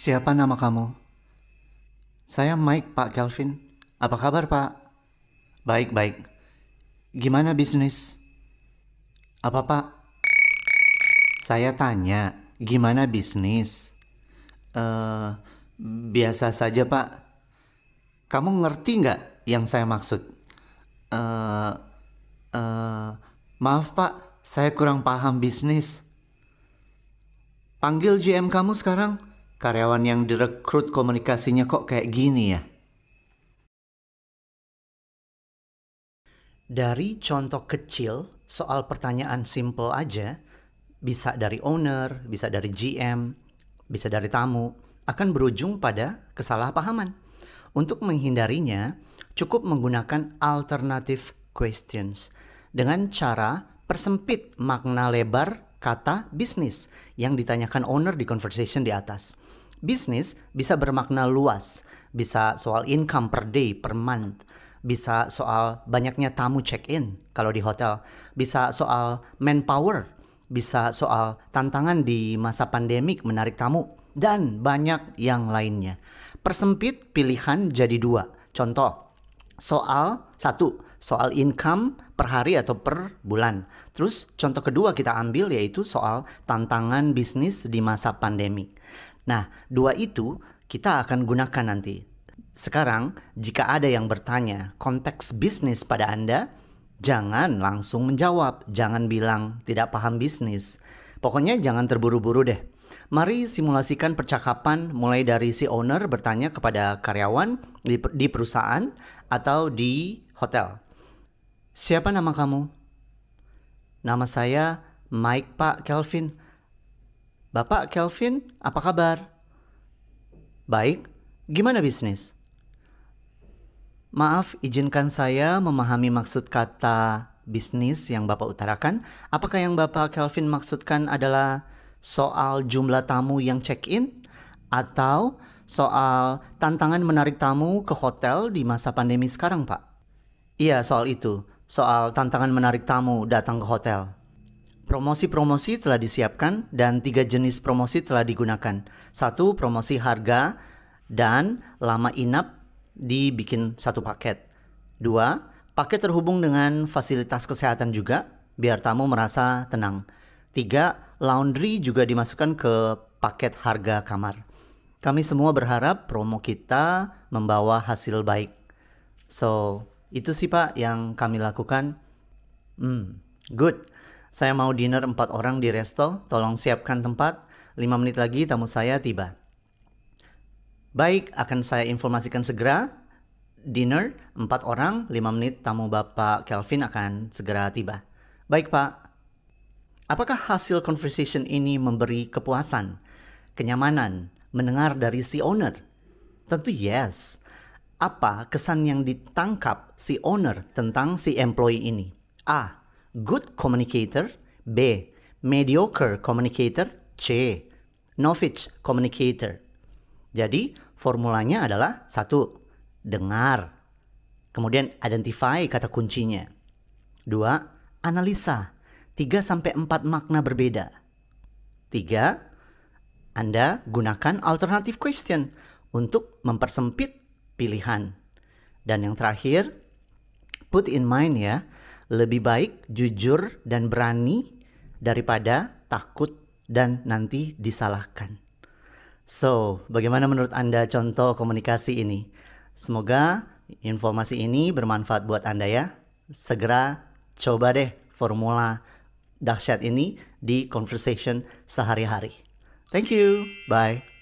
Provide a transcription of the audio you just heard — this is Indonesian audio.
Siapa nama kamu? Saya Mike, Pak Kelvin. Apa kabar, Pak? Baik-baik. Gimana bisnis? Apa, Pak? Saya tanya, gimana bisnis? Eh, uh, biasa saja, Pak. Kamu ngerti nggak yang saya maksud? Eh, uh, uh, maaf, Pak. Saya kurang paham bisnis. Panggil GM kamu sekarang karyawan yang direkrut komunikasinya kok kayak gini ya? Dari contoh kecil, soal pertanyaan simple aja, bisa dari owner, bisa dari GM, bisa dari tamu, akan berujung pada kesalahpahaman. Untuk menghindarinya, cukup menggunakan alternative questions dengan cara persempit makna lebar kata bisnis yang ditanyakan owner di conversation di atas. Bisnis bisa bermakna luas, bisa soal income per day, per month, bisa soal banyaknya tamu check-in kalau di hotel, bisa soal manpower, bisa soal tantangan di masa pandemik menarik tamu, dan banyak yang lainnya. Persempit pilihan jadi dua. Contoh, soal satu, soal income per hari atau per bulan. Terus contoh kedua kita ambil yaitu soal tantangan bisnis di masa pandemi. Nah, dua itu kita akan gunakan nanti. Sekarang, jika ada yang bertanya konteks bisnis pada Anda, jangan langsung menjawab, jangan bilang tidak paham bisnis. Pokoknya jangan terburu-buru deh. Mari simulasikan percakapan mulai dari si owner bertanya kepada karyawan di, di perusahaan atau di hotel. Siapa nama kamu? Nama saya Mike Pak Kelvin. Bapak Kelvin, apa kabar? Baik, gimana bisnis? Maaf, izinkan saya memahami maksud kata bisnis yang Bapak utarakan. Apakah yang Bapak Kelvin maksudkan adalah soal jumlah tamu yang check-in atau soal tantangan menarik tamu ke hotel di masa pandemi sekarang, Pak? Iya, soal itu. Soal tantangan menarik tamu datang ke hotel. Promosi-promosi telah disiapkan dan tiga jenis promosi telah digunakan. Satu, promosi harga dan lama inap dibikin satu paket. Dua, paket terhubung dengan fasilitas kesehatan juga biar tamu merasa tenang. Tiga, laundry juga dimasukkan ke paket harga kamar. Kami semua berharap promo kita membawa hasil baik. So, itu sih Pak yang kami lakukan. Hmm, good. Saya mau dinner empat orang di resto, tolong siapkan tempat. Lima menit lagi tamu saya tiba. Baik, akan saya informasikan segera. Dinner empat orang, lima menit tamu Bapak Kelvin akan segera tiba. Baik, Pak. Apakah hasil conversation ini memberi kepuasan, kenyamanan, mendengar dari si owner? Tentu yes. Apa kesan yang ditangkap si owner tentang si employee ini? A good communicator B. Mediocre communicator C. Novice communicator Jadi formulanya adalah satu Dengar Kemudian identify kata kuncinya dua Analisa tiga sampai empat makna berbeda tiga Anda gunakan alternative question untuk mempersempit pilihan. Dan yang terakhir, put in mind ya, lebih baik jujur dan berani daripada takut dan nanti disalahkan. So, bagaimana menurut Anda contoh komunikasi ini? Semoga informasi ini bermanfaat buat Anda ya. Segera coba deh formula dahsyat ini di conversation sehari-hari. Thank you. Bye.